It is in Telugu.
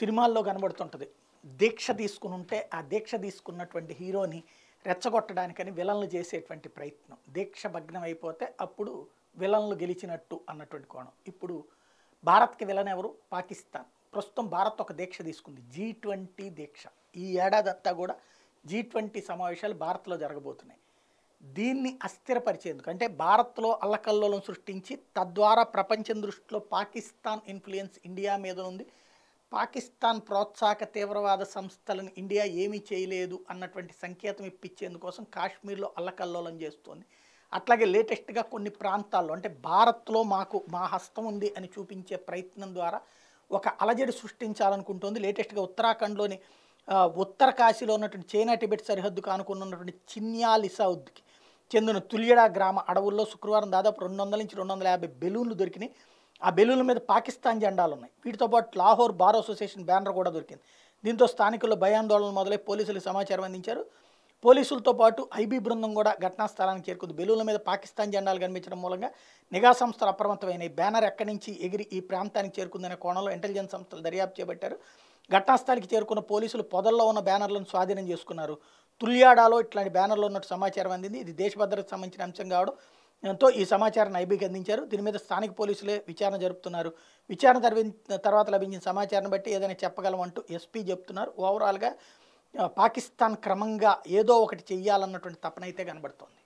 సినిమాల్లో కనబడుతుంటుంది దీక్ష తీసుకుని ఉంటే ఆ దీక్ష తీసుకున్నటువంటి హీరోని రెచ్చగొట్టడానికని విలన్లు చేసేటువంటి ప్రయత్నం దీక్ష భగ్నం అయిపోతే అప్పుడు విలన్లు గెలిచినట్టు అన్నటువంటి కోణం ఇప్పుడు భారత్కి విలన్ ఎవరు పాకిస్తాన్ ప్రస్తుతం భారత్ ఒక దీక్ష తీసుకుంది జీ ట్వంటీ దీక్ష ఈ ఏడాదంతా కూడా జీ ట్వంటీ సమావేశాలు భారత్లో జరగబోతున్నాయి దీన్ని అస్థిరపరిచేందుకు అంటే భారత్లో అల్లకల్లోలం సృష్టించి తద్వారా ప్రపంచం దృష్టిలో పాకిస్తాన్ ఇన్ఫ్లుయెన్స్ ఇండియా మీద ఉంది పాకిస్తాన్ ప్రోత్సాహక తీవ్రవాద సంస్థలను ఇండియా ఏమీ చేయలేదు అన్నటువంటి సంకేతం ఇప్పించేందుకోసం కాశ్మీర్లో అల్లకల్లోలం చేస్తోంది అట్లాగే లేటెస్ట్గా కొన్ని ప్రాంతాల్లో అంటే భారత్లో మాకు మా హస్తం ఉంది అని చూపించే ప్రయత్నం ద్వారా ఒక అలజడి సృష్టించాలనుకుంటోంది లేటెస్ట్గా ఉత్తరాఖండ్లోని ఉత్తర కాశీలో ఉన్నటువంటి చైనా టిబెట్ సరిహద్దు కానుకున్నటువంటి చిన్యాలిసౌద్కి చెందిన తుల్యడా గ్రామ అడవుల్లో శుక్రవారం దాదాపు రెండు వందల నుంచి రెండు వందల యాభై బెలూన్లు దొరికినాయి ఆ బెలూన్ల మీద పాకిస్తాన్ జెండాలు ఉన్నాయి వీటితో పాటు లాహోర్ బార్ అసోసియేషన్ బ్యానర్ కూడా దొరికింది దీంతో స్థానికుల భయాందోళన మొదలై పోలీసులకు సమాచారం అందించారు పోలీసులతో పాటు ఐబీ బృందం కూడా ఘటనా స్థలానికి చేరుకుంది బెలూన్ల మీద పాకిస్తాన్ జెండాలు కనిపించడం మూలంగా నిఘా సంస్థలు అప్రమత్తమైన బ్యానర్ ఎక్కడి నుంచి ఎగిరి ఈ ప్రాంతానికి చేరుకుందనే కోణంలో ఇంటెలిజెన్స్ సంస్థలు దర్యాప్తు చేపట్టారు ఘటనాస్థలికి చేరుకున్న పోలీసులు పొదల్లో ఉన్న బ్యానర్లను స్వాధీనం చేసుకున్నారు తుల్యాడాలో ఇట్లాంటి బ్యానర్లు ఉన్నట్టు సమాచారం అందింది ఇది దేశభద్రతకు సంబంధించిన అంశం కావడం దాంతో ఈ సమాచారాన్ని ఐబీకి అందించారు దీని మీద స్థానిక పోలీసులే విచారణ జరుపుతున్నారు విచారణ తర్వాత లభించిన సమాచారాన్ని బట్టి ఏదైనా చెప్పగలమంటూ ఎస్పీ చెప్తున్నారు ఓవరాల్గా పాకిస్తాన్ క్రమంగా ఏదో ఒకటి చెయ్యాలన్నటువంటి తపనైతే కనబడుతోంది